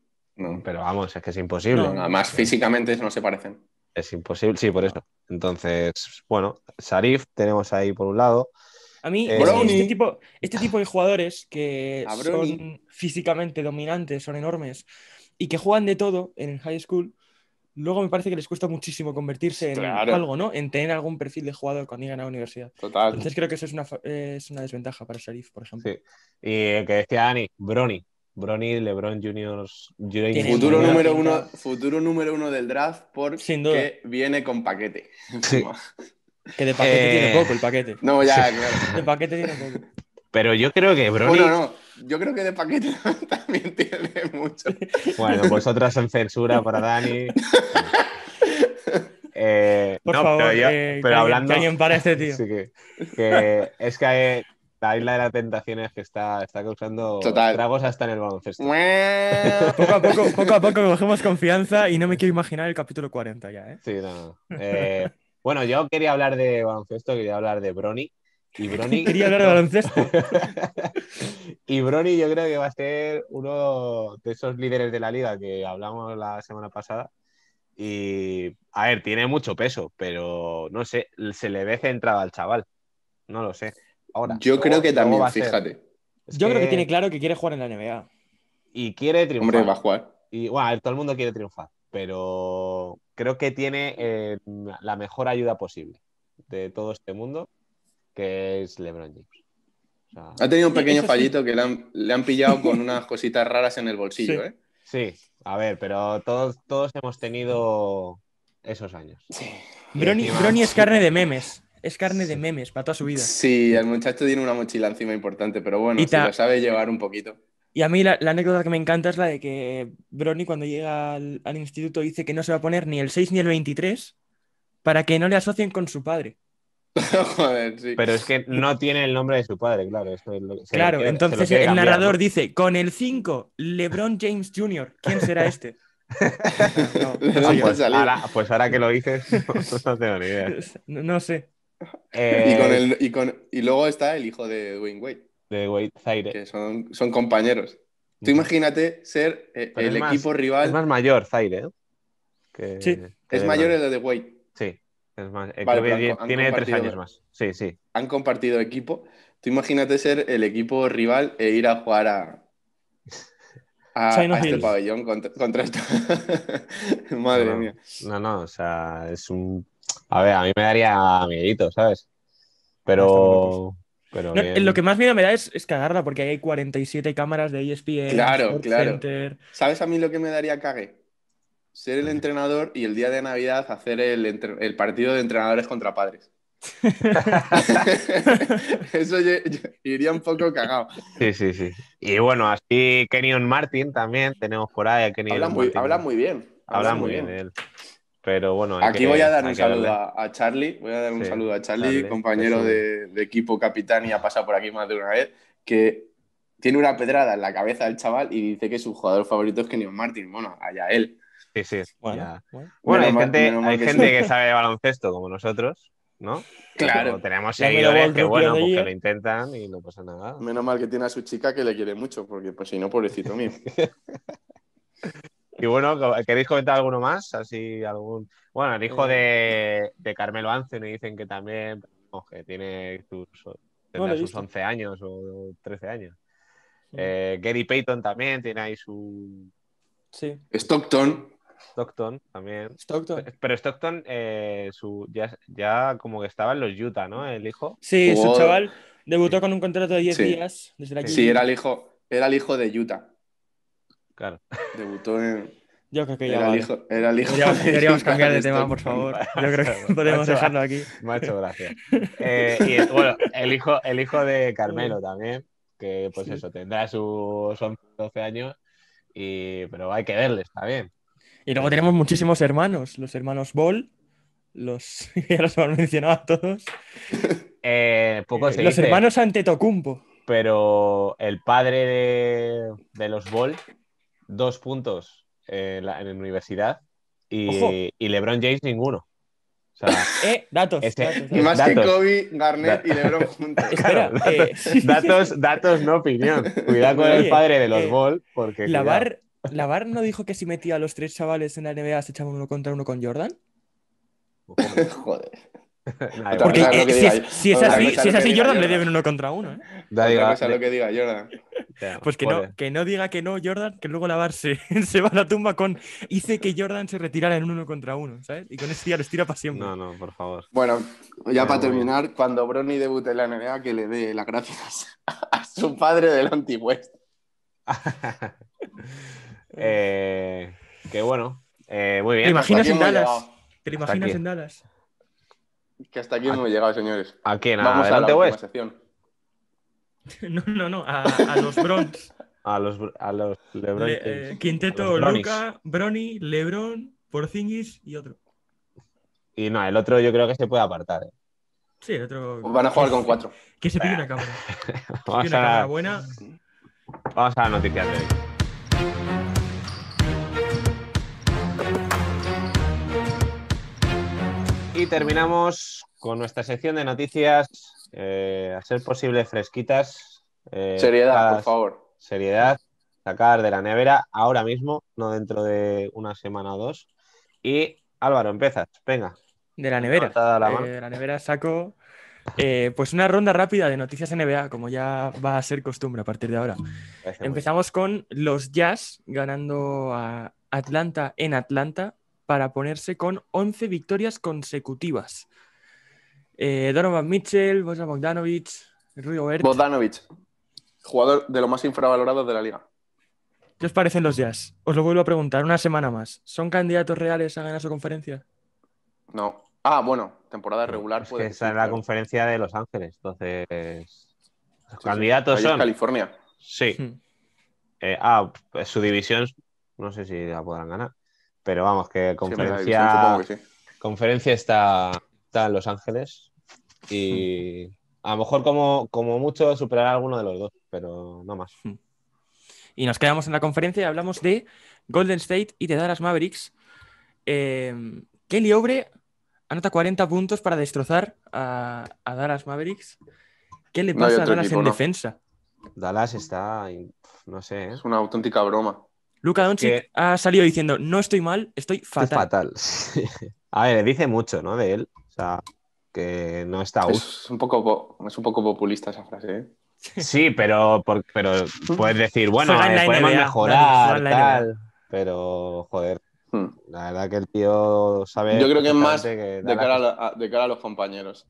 pero vamos, es que es imposible. nada además, físicamente no se parecen. Es imposible, sí, por eso. Entonces, bueno, Sarif tenemos ahí por un lado. A mí, eh, este, este tipo, este tipo, de jugadores que son físicamente dominantes, son enormes y que juegan de todo en high school, luego me parece que les cuesta muchísimo convertirse en algo, ¿no? En tener algún perfil de jugador cuando llegan a la universidad. Total. Entonces creo que eso es una, es una desventaja para Sharif, por ejemplo. Sí. Y el que decía Ani, Brony. Brony, LeBron Juniors. futuro, número uno, futuro número uno del draft porque viene con paquete. que de paquete tiene eh, poco el paquete. No, ya, claro. De paquete tiene poco. Pero yo creo que Brony. Bueno, no yo creo que de paquete también tiene mucho. Bueno, pues otras censura para Dani. Eh, Por favor, pero, eh, hablando. Alguien, este que alguien tío. es que eh, la isla de las tentaciones que está, está causando Dragos hasta en el baloncesto. poco a poco, poco a poco cogemos confianza y no me quiero imaginar el capítulo 40 ya, Sí, bueno, yo quería hablar de baloncesto, quería hablar de Brony. Y Brony. yo creo que va a ser uno de esos líderes de la liga que hablamos la semana pasada. Y, a ver, tiene mucho peso, pero no sé, se le ve centrado al chaval. No lo sé. Ahora, yo creo que también, fíjate. Yo creo que tiene claro que quiere jugar en la NBA. Y quiere triunfar. va a jugar. Y bueno, todo el mundo quiere triunfar, pero creo que tiene eh, la mejor ayuda posible de todo este mundo que es LeBron James. ha tenido un pequeño fallito que le han, pillado con unas cositas raras en el bolsillo, sí. ¿eh? Sí, a ver, pero todos, todos hemos tenido esos años. Brony, Brony es carne de memes. Es carne de memes para toda su vida. Sí, el muchacho tiene una mochila encima importante, pero bueno, se lo sabe llevar un poquito. Y a mí la, anécdota que me encanta es la de que Brony cuando llega al instituto dice que no se va a poner ni el 6 ni el 23 para que no le asocien con su padre. Pero es que no tiene el nombre de su padre, claro. claro, entonces el narrador dice, con el 5, LeBron James Jr., ¿quién será este? pues, ahora, que lo dices, no tengo ni idea. sé. Y, eh, el, y, luego está el hijo de Dwayne Wade. De Que son, son compañeros. Tú imagínate ser eh, el equipo rival. Es más mayor Zaire, ¿eh? es mayor el de Wade. Sí. Es más, eh, tiene tres años más. Sí, sí. Han compartido equipo. Tú imagínate ser el equipo rival e ir a jugar a, a, este pabellón contra, esto. Madre mía. No, no, o sea, es un. A ver, a mí me daría miedito, ¿sabes? Pero. lo que más miedo me da es, cagarla, porque hay 47 cámaras de ESPN. Claro, claro. ¿Sabes a mí lo que me daría cague? ser el entrenador y el día de Navidad hacer el, partido de entrenadores contra padres. Eso iría un poco cagado. Sí, sí, sí. Y bueno, así Kenyon Martin también tenemos por ahí. A habla, muy, habla, muy, bien. Habla, muy bien, él. Pero bueno, aquí voy a dar un saludo a, Charlie. Voy a dar un saludo a Charlie, compañero de, de, equipo capitán y ha pasado por aquí más de una vez, que tiene una pedrada en la cabeza del chaval y dice que su jugador favorito es Kenyon Martin. Bueno, allá él. Sí, sí. Bueno, hay, gente, que sabe de baloncesto como nosotros, ¿no? Claro. tenemos seguidores que, bueno, pues que lo intentan y no pasa nada. Menos mal que tiene a su chica que le quiere mucho, porque pues si no, pobrecito mío. y bueno, ¿queréis comentar alguno más? Así algún. Bueno, el hijo eh. de, Carmelo Carmelo me dicen que también que tiene sus, 11 años o 13 años. Eh, Gary Payton también tiene ahí su. Sí. Stockton. Stockton también. Pero Stockton eh, su, ya, como que estaba en los Utah, ¿no? El hijo. Sí, su chaval debutó con un contrato de 10 días Sí, era el hijo, era el hijo de Utah. Claro. Debutó en. Yo creo que ya. Era el hijo. Era el hijo Queríamos, cambiar de tema, por favor. Yo creo que podemos dejarlo aquí. Macho, gracias. Eh, y bueno, el hijo, el hijo de Carmelo también, que pues eso, tendrá sus 11, 12 años, y, pero hay que verles también. Y luego tenemos muchísimos hermanos, los hermanos Ball, los ya los hemos mencionado a todos. Eh, los hermanos Antetokounmpo. Pero el padre de, los Ball, dos puntos eh, en la, universidad y, y, LeBron James ninguno. O sea, eh, datos, Y Más que Kobe, Garnett y LeBron juntos. Eh, datos, datos, no opinión. Cuidado con el padre de los Ball, porque. ¿Lavar no dijo que si metía a los tres chavales en la NBA se echaba uno contra uno con Jordan? Joder. Porque eh, si, es, así, si Jordan, le deben uno contra uno. ¿eh? Da sea lo eh. que diga Jordan. Pues que no, que no diga que no, Jordan, que luego Lavar se va a la tumba con hice que Jordan se retirara en uno contra uno, ¿sabes? Y con ese día los tira para No, no, por favor. Bueno, ya para terminar, cuando Bronny debute en la NBA, que le dé las gracias a su padre del Anti-West. Eh, que bueno, eh, muy bien. ¿Te imaginas en Dallas? ¿Te imaginas en Dallas? Que hasta aquí no hemos llegado, señores. ¿A quién? Vamos Adelante a la No, no, no, a, los Bronx. a los, a los Lebron. Eh, Quinteto, Luca, Brony, Lebron, Porzingis y otro. Y no, el otro yo creo que se puede apartar. Sí, el otro. Pues van a jugar con cuatro. Que se pide una cámara. pide una cámara buena. Vamos a la noticia de hoy. terminamos con nuestra sección de noticias, eh, a ser posible fresquitas. Eh, seriedad, por favor. Seriedad, sacar de la nevera ahora mismo, no dentro de una semana o dos. Y Álvaro, empiezas, venga. De la nevera. Eh, de la nevera saco pues una ronda rápida de noticias NBA, como ya va a ser costumbre a partir de ahora. Empezamos con los Jazz ganando a Atlanta en Atlanta para ponerse con 11 victorias consecutivas. Eh, Donovan Mitchell, Bosa Bogdanovic, Rui Gobert. Bogdanovic, jugador de lo más infravalorado de la liga. ¿Qué os parecen los Jazz? Os lo vuelvo a preguntar una semana más. ¿Son candidatos reales a ganar su conferencia? No. Ah, bueno, temporada pues regular. Es que está la conferencia de Los Ángeles, entonces. candidatos son. California. Sí. Hmm. Eh, ah, su división, no sé si la podrán ganar. Pero vamos, que conferencia, conferencia está, en Los Ángeles y a lo mejor como, como mucho superará alguno de los dos, pero no más. Hmm. Y nos quedamos en la conferencia y hablamos de Golden State y de Dallas Mavericks. Em, Kelly Obre anota 40 puntos para destrozar a, Dallas Mavericks. ¿Qué le pasa a Dallas en defensa? Dallas está, no sé. ¿eh? Es una auténtica broma. Luca Doncic ha salido diciendo, no estoy mal, estoy fatal. Estoy fatal. a ver, dice mucho, ¿no? De él. O sea, que no está... Es un poco, es un poco populista esa frase, ¿eh? Sí, pero, pero puedes decir, bueno, podemos mejorar, pero joder, hmm. la verdad que el tío sabe... Yo creo que es más de, cara a, los compañeros.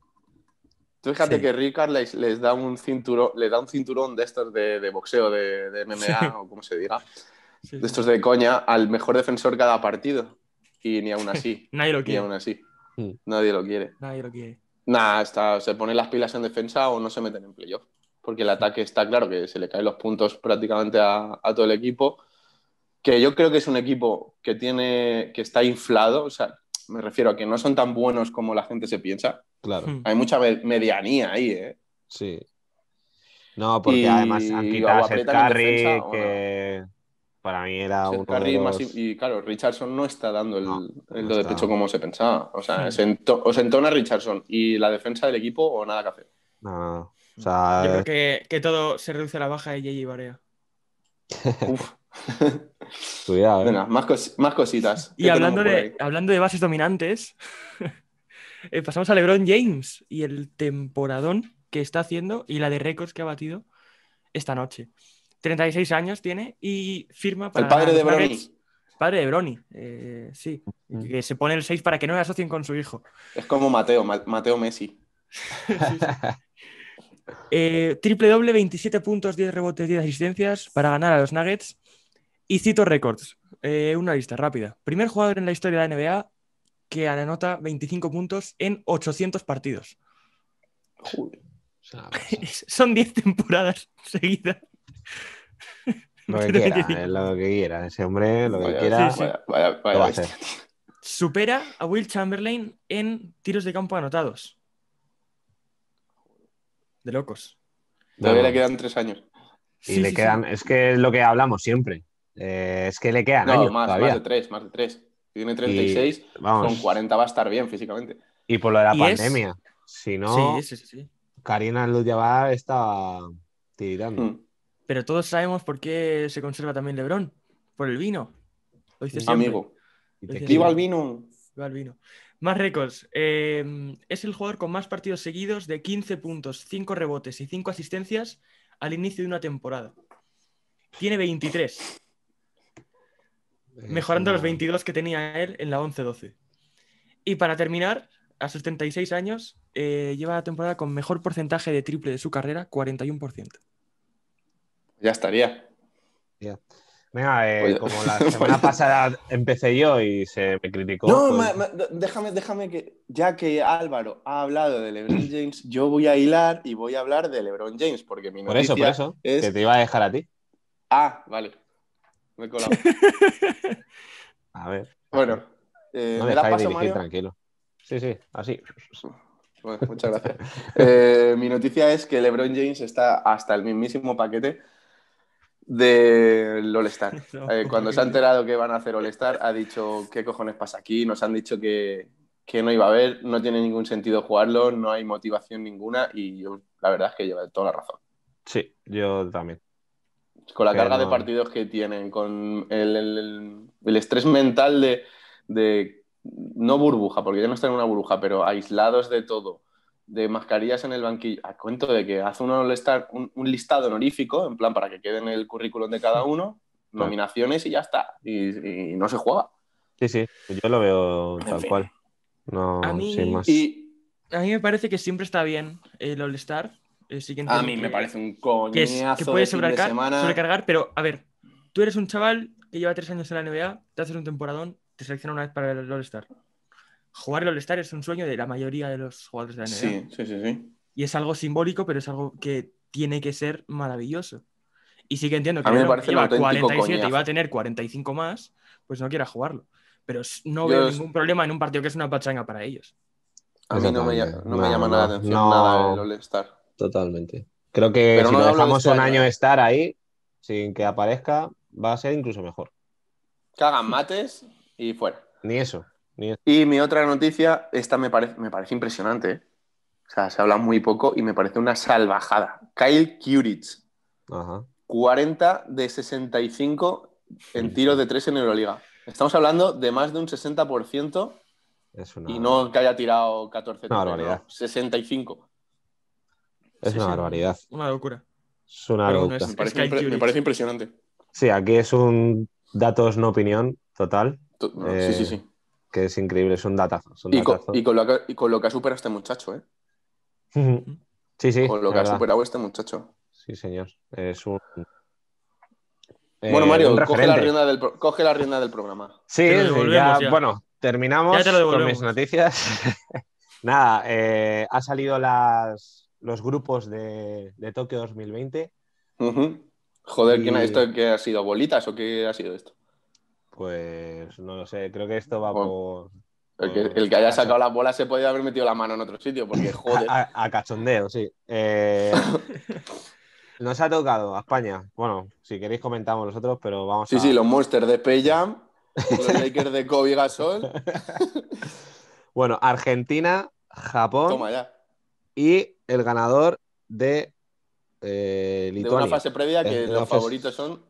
Tú fíjate que Ricard les, da un cinturón, da un cinturón de estos de, boxeo, de, MMA o como se diga, de estos de coña, al mejor defensor cada partido. Y ni aún así. Nadie lo quiere. Ni aún así. Mm. Nadie lo quiere. Nadie lo quiere. Nada, se ponen las pilas en defensa o no se meten en playoff. Porque el ataque está claro que se le caen los puntos prácticamente a, todo el equipo. Que yo creo que es un equipo que tiene. que está inflado. O sea, me refiero a que no son tan buenos como la gente se piensa. Claro. Hmm. Hay mucha medianía ahí, ¿eh? Sí. No, porque además han quitado a que para mí era un. Y, claro, Richardson no está dando el, de pecho como se pensaba. O sea, mm. se entona Richardson y la defensa del equipo o nada que hacer. No, Yo creo eh, que, todo se reduce a la baja de J.J. Barea. Cuidado, eh. más, cositas. Y hablando de, hablando de bases dominantes, eh, pasamos a LeBron James y el temporadón que está haciendo y la de récords que ha batido esta noche. 36 años tiene y firma para... El padre de Brony. padre de Brony, eh, sí. Que se pone el 6 para que no le asocien con su hijo. Es como Mateo, Mateo Messi. Eh, triple doble, 27 puntos, 10 rebotes, 10 asistencias para ganar a los Nuggets. Y cito récords. Eh, una lista rápida. Primer jugador en la historia de la NBA que anota 25 puntos en 800 partidos. Pues, Son 10 temporadas seguidas. Lo que quiera, eh, lo que quiera. Ese hombre, lo que quiera, Supera a Will Chamberlain en tiros de campo anotados. De locos. Todavía le quedan tres años. Y le quedan, es que es lo que hablamos siempre. Eh, es que le quedan no, más, de tres, más de tres. Tiene 36, y, con 40 va a estar bien físicamente. Y por lo de la pandemia. Si no, sí, sí, sí. Karina Luz está tiritando. Hmm. Pero todos sabemos por qué se conserva también Lebrón. Por el vino. Lo Amigo. Viva el vino. vino. Más récords. Em, es el jugador con más partidos seguidos de 15 puntos, 5 rebotes y 5 asistencias al inicio de una temporada. Tiene 23. mejorando los 22 que tenía él en la 11-12. Y para terminar, a sus 36 años, eh, lleva la temporada con mejor porcentaje de triple de su carrera, 41%. Ya estaría. Venga, eh, pues como la semana pues pasada empecé yo y se me criticó. Pues no, déjame, déjame que, ya que Álvaro ha hablado de LeBron James, yo voy a hilar y voy a hablar de LeBron James, porque mi Por eso, por eso, que te iba a dejar a ti. Ah, vale. Me he colado. a ver. Bueno, eh, me paso, Mario? tranquilo. Sí, sí, así. Bueno, muchas gracias. Eh, mi noticia es que LeBron James está hasta el mismísimo paquete de all eh, cuando se ha enterado que van a hacer all ha dicho: ¿Qué cojones pasa aquí? Nos han dicho que, que no iba a haber, no tiene ningún sentido jugarlo, no hay motivación ninguna y yo, la verdad es que lleva toda la razón. Sí, yo también. Con la carga de partidos que tienen, con el, el, estrés mental de, de, no burbuja, porque ya no están en una burbuja, pero aislados de todo, de mascarillas en el banquillo, a cuento de que hace un All-Star un, listado honorífico, en plan para que quede en el currículum de cada uno, nominaciones y ya está, y, no se juega. Sí, sí, yo lo veo tal cual. a mí, Y, a mí me parece que siempre está bien el All-Star. A mí me parece un coñazo que, sobrecargar, sobrecargar, pero a ver, tú eres un chaval que lleva tres años en la NBA, te haces un temporadón, te selecciona una vez para el All-Star jugar el All-Star es un sueño de la mayoría de los jugadores de la Sí, sí, sí, Y es algo simbólico, pero es algo que tiene que ser maravilloso. Y sí que entiendo que lleva 47 y va a tener 45 más, pues no quiera jugarlo. Pero no veo ningún problema en un partido que es una pachanga para ellos. A mí no me, llama nada nada el All-Star. Totalmente. Creo que si lo dejamos un año estar ahí, sin que aparezca, va a ser incluso mejor. Cagan mates y fuera. Ni eso. Y mi otra noticia, esta me, parece, me parece impresionante. ¿eh? O sea, se habla muy poco y me parece una salvajada. Kyle Kuritz. Ajá. 40 de 65 en tiro de 3 en Euroliga. Estamos hablando de más de un 60% y no que haya tirado 14, una 65. Es una barbaridad. Una locura. Es una locura. me, parece impresionante. Sí, aquí es un datos no opinión total. Sí, sí, eh, sí que es increíble, son data y, con, y, con lo que, ha superado este muchacho, ¿eh? sí, sí. Con lo que ha superado este muchacho. Sí, señor. Es un. Eh, bueno, Mario, coge, la rienda del, programa. Sí, bueno, terminamos con mis noticias. Nada, han eh, ha salido las, los grupos de, de Tokio 2020. Joder, ¿quién ha, visto que ha sido? ¿Bolitas o qué ha sido esto? Pues no lo sé, creo que esto va por. El que, haya sacado las bolas se podría haber metido la mano en otro sitio, porque joder. A, cachondeo, sí. Eh, nos ha tocado a España. Bueno, si queréis comentamos nosotros, pero vamos sí, a. Sí, sí, los Monsters de Peyam, los Lakers de Kobe Gasol. bueno, Argentina, Japón. Y el ganador de eh, Lituania. una fase previa que los favoritos son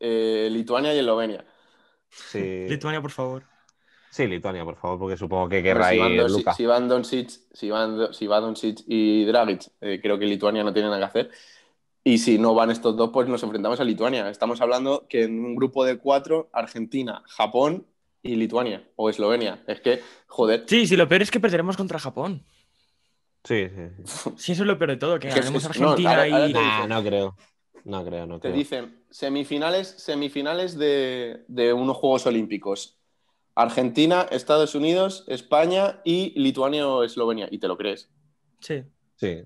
eh, Lituania y Eslovenia. Lituania, por favor. Sí, Lituania, por favor, porque supongo que querrá y ir Si, van Doncic, si si y Dragic, eh, creo que Lituania no tiene nada que hacer. Y si no van estos dos, pues nos enfrentamos a Lituania. Estamos hablando que en un grupo de cuatro, Argentina, Japón y Lituania o Eslovenia. Es que, joder. Sí, sí, lo peor es que perderemos contra Japón. Sí, sí. Sí, eso es lo peor de todo, que ganemos Argentina no, y. no creo. No te dicen semifinales, semifinales de, unos Juegos Olímpicos. Argentina, Estados Unidos, España y Lituania o Eslovenia. ¿Y te lo crees? Sí. Sí.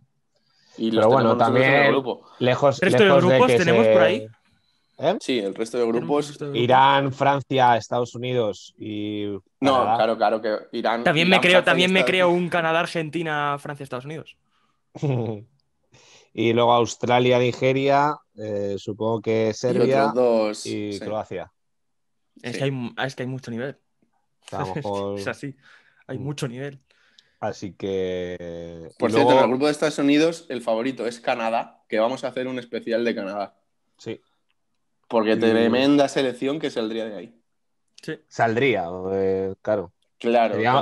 Y Pero bueno, también el grupo. lejos, resto de grupos tenemos por ahí? ¿Eh? Sí, el resto de grupos. Irán, Francia, Estados Unidos y. No, claro, claro que Irán. También me creo, también me creo un Canadá, Argentina, Francia, Estados Unidos. y luego Australia, Nigeria, eh, supongo que Serbia y, Croacia. Ah, es, que hay, mucho nivel. es así, hay mm. mucho nivel. Así que. Por cierto, en el grupo de Estados Unidos, el favorito es Canadá, que vamos a hacer un especial de Canadá. Sí. Porque tremenda selección que saldría de ahí. Sí. Saldría, claro.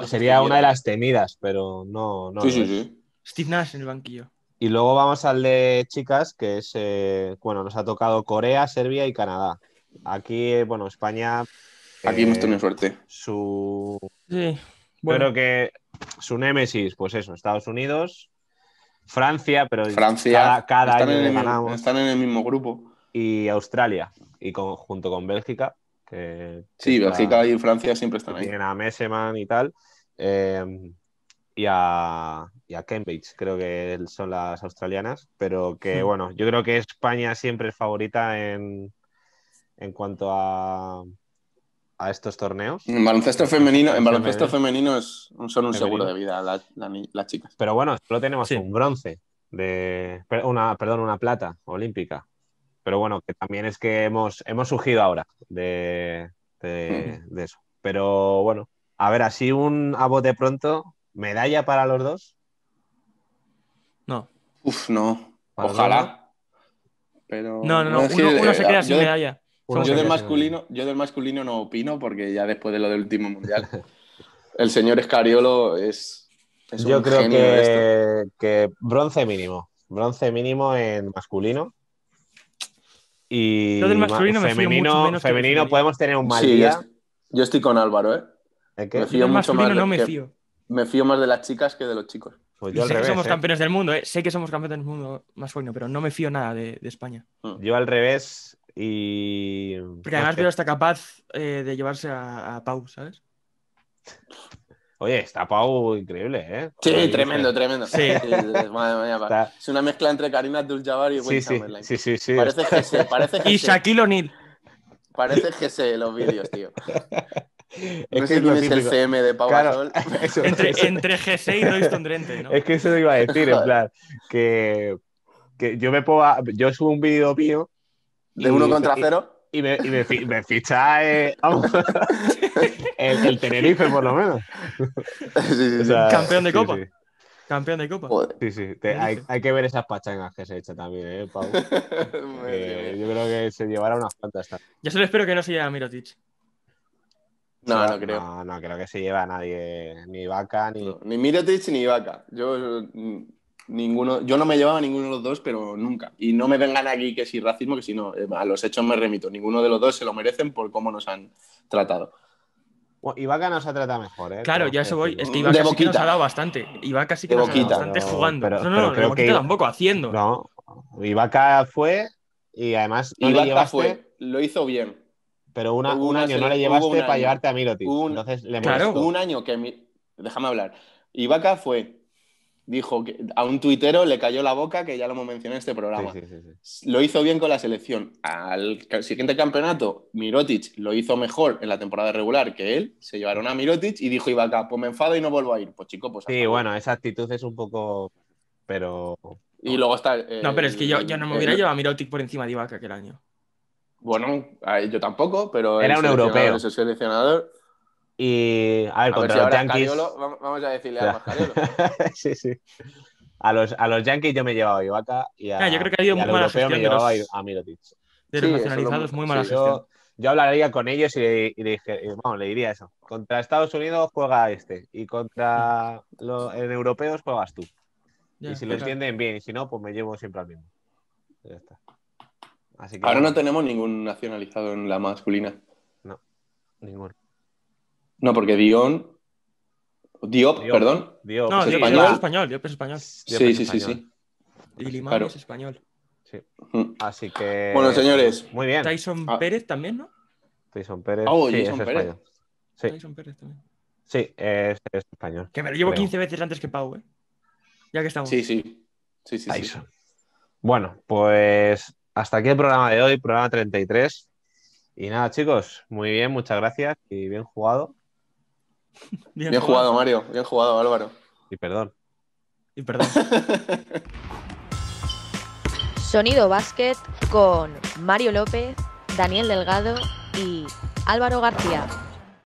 Sería, una de las temidas, pero no. no sí, sí, sí. Steve Nash en el banquillo. Y luego vamos al de chicas, que es, eh, bueno, nos ha tocado Corea, Serbia y Canadá. Aquí, bueno, España. Aquí hemos tenido eh, suerte. Su. Bueno. que su némesis, pues eso, Estados Unidos, Francia, pero Francia, cada, están en el, mismo grupo. Y Australia, y junto con Bélgica. Que, sí, Bélgica y Francia siempre están ahí. Tienen a y tal. Eh, y a, y a Cambridge, creo que son las australianas, pero que hmm. bueno, yo creo que España siempre es favorita en, cuanto a, a estos torneos. En baloncesto femenino, en baloncesto femenino es, son un seguro de vida las chicas. Pero bueno, solo tenemos un bronce, de, una, perdón, una plata olímpica. Pero bueno, que también es que hemos, hemos surgido ahora de, hmm. eso. Pero bueno, a ver, así un a bote pronto, ¿Medalla para los dos? No. Uf, no. Ojalá. No, no, no. uno, eh, se queda sin medalla. yo del, masculino, yo del masculino no opino porque ya después de lo del último mundial, el señor Escariolo es. yo creo que, bronce mínimo. Bronce mínimo en masculino. Y del masculino femenino, femenino podemos tener un mal día. Yo estoy con Álvaro, ¿eh? me yo masculino no me me fío más de las chicas que de los chicos. Pues yo sé que somos ¿eh? campeones del mundo, ¿eh? sé que somos campeones del mundo más sueño, pero no me fío nada de, España. Mm. Yo al revés y. Porque además está capaz eh, de llevarse a, Pau, ¿sabes? Oye, está Pau increíble, ¿eh? Sí, tremendo, tremendo. Sí. Es una mezcla entre Karina Abdul-Jabbar y Will sí, Sí, sí, sí. Parece que parece que Y e. Shaquille O'Neal. Parece que sé los vídeos, tío. Es que el CM de Pau entre, g6 GC y Royston Drenthe, ¿no? Es que eso lo iba a decir, en plan, que, que yo me puedo, yo subo un vídeo mío. ¿De 1 uno contra cero? Y, me, me, ficha eh, el, Tenerife, por lo menos. Campeón de Copa. Campeón de Copa. Sí, sí. hay, hay, que ver esas pachangas que se hecho también, ¿eh, Pau? yo creo que se llevará unas cuantas. Yo solo espero que no se lleve a no, no creo. No, creo que se lleve a nadie, ni Vaca, ni... ni Mirotic, ni Vaca. Yo, ninguno, yo no me llevaba a ninguno de los dos, pero nunca. Y no me vengan aquí que si racismo, que si no. Eh, a los hechos me remito. Ninguno de los dos se lo merecen por cómo nos han tratado. y nos ha tratado mejor, ¿eh? Claro, ya eso voy. Es que Ivaca sí que nos ha dado bastante. Ivaca sí que nos ha dado bastante jugando. Pero, no, no, no, tampoco, haciendo. No, vaca fue y además fue, lo hizo bien pero un año no le llevaste para llevarte a Mirotic. Un, un año que... Déjame hablar. Ibaka fue, dijo que a un tuitero le cayó la boca, que ya lo mencionado en este programa. lo hizo bien con la selección. Al siguiente campeonato, Mirotic lo hizo mejor en la temporada regular que él. Se llevaron a Mirotic y dijo Ibaka, pues me enfado y no vuelvo a ir. Pues chico, pues... Sí, bueno, esa actitud es un poco... Pero... Y luego está... Eh, no, pero es que yo, yo no me hubiera llevado a Mirotic por encima de Ibaka aquel año. Bueno, yo tampoco, pero. Era un europeo. un seleccionador. Y a ver, contra los Yankees. vamos a decirle a los sí, sí. A los, Yankees yo me llevaba a Ibaka y a. yo creo que ha habido muy mala gestión. De nacionalizados, muy Yo, hablaría con ellos y, le, dije, le diría eso. Contra Estados Unidos juega este y contra los europeos juegas tú. y si lo entienden bien, y si no, pues me llevo siempre al mismo. Ya está. Ahora no tenemos ningún nacionalizado en la masculina. No, ninguno. No, porque Dion. Diop, perdón. Diop. es español. es español. Diop es español. Diop sí, es sí, español. sí, sí, sí. Y Limán es español. Sí. Mm. Así que. Bueno, señores. Muy bien. Tyson ah. Pérez también, ¿no? Tyson Pérez. Oh, sí, es Pérez. Español. Sí. Tyson Pérez también. Sí, es, español. Que me lo llevo 15 veces antes que Pau, ¿eh? Ya que estamos. Sí, sí. Sí, sí, Tyson. sí. Bueno, pues hasta aquí el programa de hoy, programa 33. Y nada, chicos, muy bien, muchas gracias y bien jugado. Bien, jugado, jugado, Mario. Bien jugado, Álvaro. Y perdón. Y perdón. Sonido Basket con Mario López, Daniel Delgado y Álvaro García.